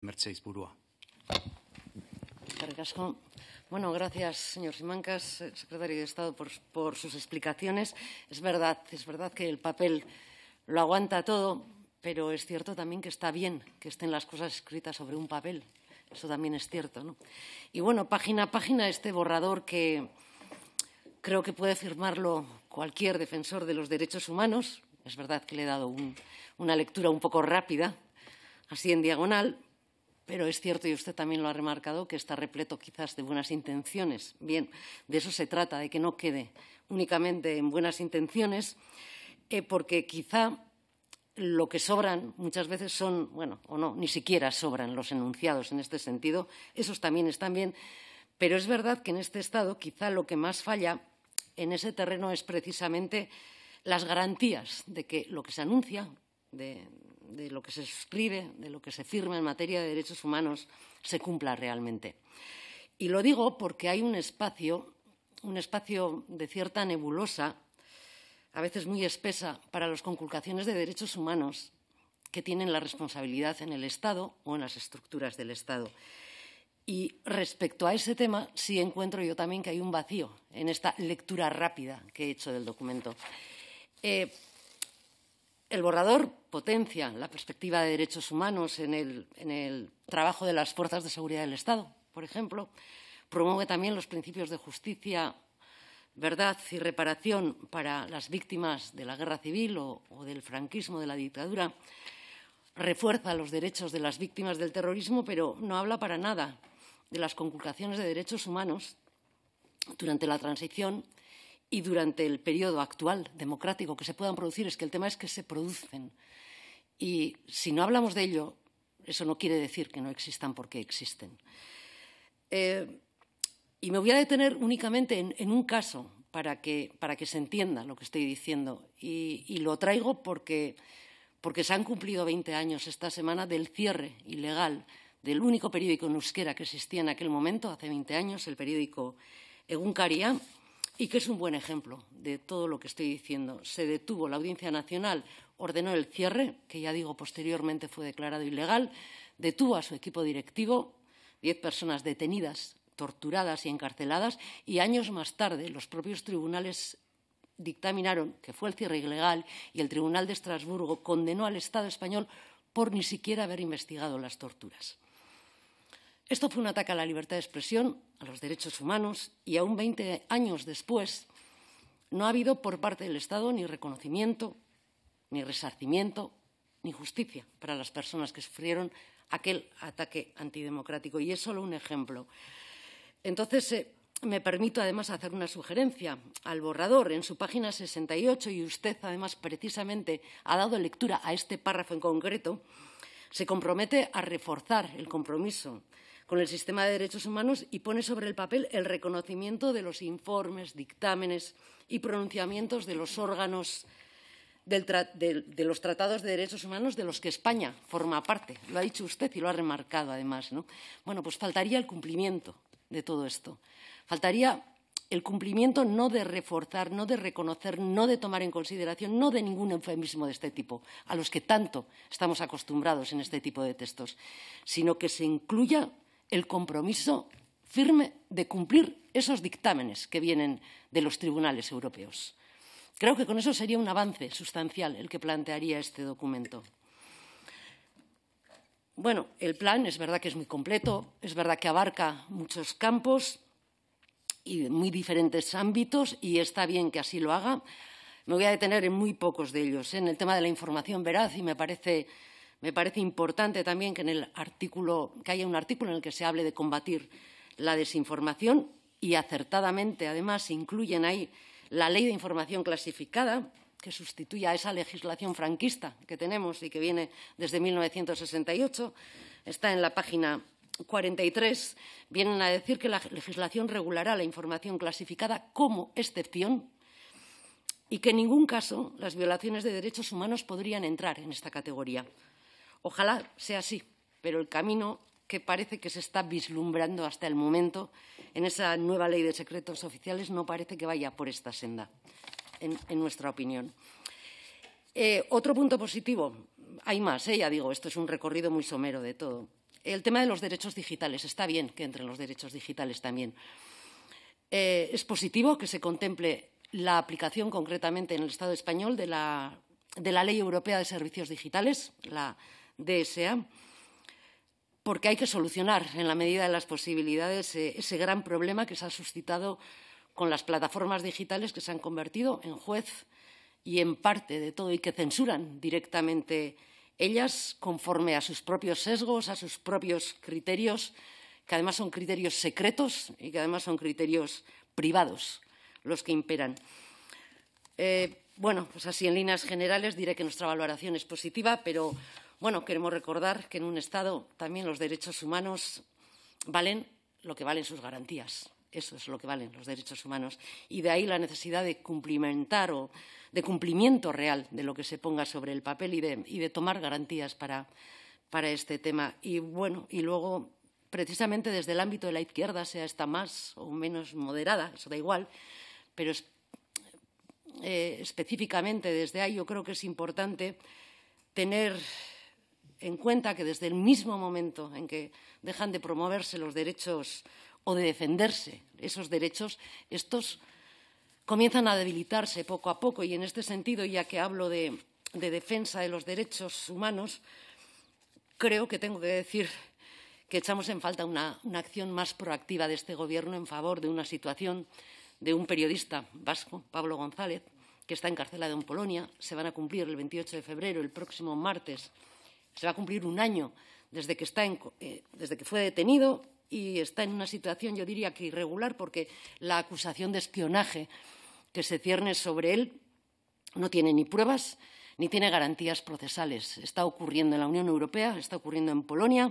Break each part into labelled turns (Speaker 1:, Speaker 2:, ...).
Speaker 1: Mercedes Burúa. Bueno, gracias, señor Simancas, eh, secretario de Estado, por, sus explicaciones. Es verdad, es verdad que el papel lo aguanta todo, pero es cierto también que está bien que estén las cosas escritas sobre un papel. Eso también es cierto, ¿no? Y bueno, página a página, este borrador que creo que puede firmarlo cualquier defensor de los derechos humanos. Es verdad que le he dado una lectura un poco rápida, así en diagonal, pero es cierto, y usted también lo ha remarcado, que está repleto quizás de buenas intenciones. Bien, de eso se trata, de que no quede únicamente en buenas intenciones, eh, porque quizá lo que sobran muchas veces son, bueno, o no, ni siquiera sobran los enunciados en este sentido. Esos también están bien. Pero es verdad que en este Estado quizá lo que más falla en ese terreno es precisamente las garantías de que lo que se anuncia, de, de lo que se escribe, de lo que se firma en materia de derechos humanos, se cumpla realmente. Y lo digo porque hay un espacio, un espacio de cierta nebulosa, a veces muy espesa, para las conculcaciones de derechos humanos que tienen la responsabilidad en el Estado o en las estructuras del Estado. Y respecto a ese tema, sí encuentro yo también que hay un vacío en esta lectura rápida que he hecho del documento. Eh, el borrador potencia la perspectiva de derechos humanos en el, trabajo de las fuerzas de seguridad del Estado, por ejemplo. Promueve también los principios de justicia, verdad y reparación para las víctimas de la guerra civil o, o del franquismo, de la dictadura. Refuerza los derechos de las víctimas del terrorismo, pero no habla para nada de las conculcaciones de derechos humanos durante la transición y durante el periodo actual democrático que se puedan producir, es que el tema es que se producen. Y si no hablamos de ello, eso no quiere decir que no existan porque existen. Eh, y me voy a detener únicamente en, un caso para que, para que, se entienda lo que estoy diciendo. Y, lo traigo porque, porque, se han cumplido 20 años esta semana del cierre ilegal del único periódico en euskera que existía en aquel momento, hace 20 años, el periódico Egunkaria, y que es un buen ejemplo de todo lo que estoy diciendo. Se detuvo la Audiencia Nacional, ordenó el cierre, que ya digo posteriormente fue declarado ilegal, detuvo a su equipo directivo, diez personas detenidas, torturadas y encarceladas, y años más tarde los propios tribunales dictaminaron que fue el cierre ilegal y el Tribunal de Estrasburgo condenó al Estado español por ni siquiera haber investigado las torturas. Esto fue un ataque a la libertad de expresión, a los derechos humanos y aún 20 años después no ha habido por parte del Estado ni reconocimiento, ni resarcimiento, ni justicia para las personas que sufrieron aquel ataque antidemocrático. Y es solo un ejemplo. Entonces, eh, me permito además hacer una sugerencia al borrador. En su página 68, y usted además precisamente ha dado lectura a este párrafo en concreto, se compromete a reforzar el compromiso con el sistema de derechos humanos y pone sobre el papel el reconocimiento de los informes, dictámenes y pronunciamientos de los órganos de, los tratados de derechos humanos de los que España forma parte. Lo ha dicho usted y lo ha remarcado además. ¿no? Bueno, pues faltaría el cumplimiento de todo esto. Faltaría el cumplimiento no de reforzar, no de reconocer, no de tomar en consideración, no de ningún eufemismo de este tipo, a los que tanto estamos acostumbrados en este tipo de textos, sino que se incluya el compromiso firme de cumplir esos dictámenes que vienen de los tribunales europeos. Creo que con eso sería un avance sustancial el que plantearía este documento. Bueno, el plan es verdad que es muy completo, es verdad que abarca muchos campos y muy diferentes ámbitos y está bien que así lo haga. Me voy a detener en muy pocos de ellos. ¿eh? En el tema de la información veraz y me parece me parece importante también que, en el artículo, que haya un artículo en el que se hable de combatir la desinformación y acertadamente, además, incluyen ahí la ley de información clasificada, que sustituya a esa legislación franquista que tenemos y que viene desde 1968. Está en la página 43. Vienen a decir que la legislación regulará la información clasificada como excepción y que en ningún caso las violaciones de derechos humanos podrían entrar en esta categoría. Ojalá sea así, pero el camino que parece que se está vislumbrando hasta el momento en esa nueva ley de secretos oficiales no parece que vaya por esta senda, en, nuestra opinión. Eh, otro punto positivo, hay más, eh, ya digo, esto es un recorrido muy somero de todo. El tema de los derechos digitales, está bien que entren los derechos digitales también. Eh, es positivo que se contemple la aplicación concretamente en el Estado español de la, de la Ley Europea de Servicios Digitales, la DSA, porque hay que solucionar en la medida de las posibilidades eh, ese gran problema que se ha suscitado con las plataformas digitales que se han convertido en juez y en parte de todo y que censuran directamente ellas conforme a sus propios sesgos, a sus propios criterios, que además son criterios secretos y que además son criterios privados los que imperan. Eh, bueno, pues así en líneas generales diré que nuestra valoración es positiva, pero bueno, queremos recordar que en un Estado también los derechos humanos valen lo que valen sus garantías. Eso es lo que valen los derechos humanos. Y de ahí la necesidad de cumplimentar o de cumplimiento real de lo que se ponga sobre el papel y de, tomar garantías para, para este tema. Y bueno, y luego, precisamente desde el ámbito de la izquierda, sea esta más o menos moderada, eso da igual, pero eh, específicamente desde ahí yo creo que es importante tener en cuenta que desde el mismo momento en que dejan de promoverse los derechos o de defenderse esos derechos, estos comienzan a debilitarse poco a poco. Y en este sentido, ya que hablo de, defensa de los derechos humanos, creo que tengo que decir que echamos en falta una, una, acción más proactiva de este Gobierno en favor de una situación de un periodista vasco, Pablo González, que está encarcelado en Polonia. Se van a cumplir el 28 de febrero, el próximo martes, se va a cumplir un año desde que, eh, desde que fue detenido y está en una situación, yo diría que irregular, porque la acusación de espionaje que se cierne sobre él no tiene ni pruebas ni tiene garantías procesales. Está ocurriendo en la Unión Europea, está ocurriendo en Polonia.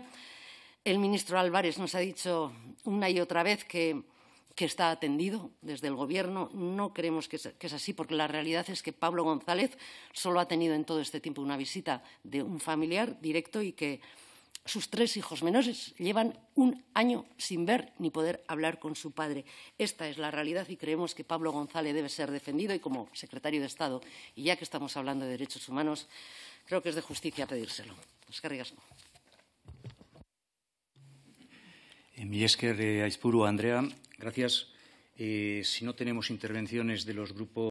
Speaker 1: El ministro Álvarez nos ha dicho una y otra vez que que está atendido desde el Gobierno. No creemos que es, así, porque la realidad es que Pablo González solo ha tenido en todo este tiempo una visita de un familiar directo y que sus tres hijos menores llevan un año sin ver ni poder hablar con su padre. Esta es la realidad y creemos que Pablo González debe ser defendido y como secretario de Estado, y ya que estamos hablando de derechos humanos, creo que es de justicia pedírselo. en Mi de Aizpuru Andrea, Gracias. Eh, si no tenemos intervenciones de los grupos.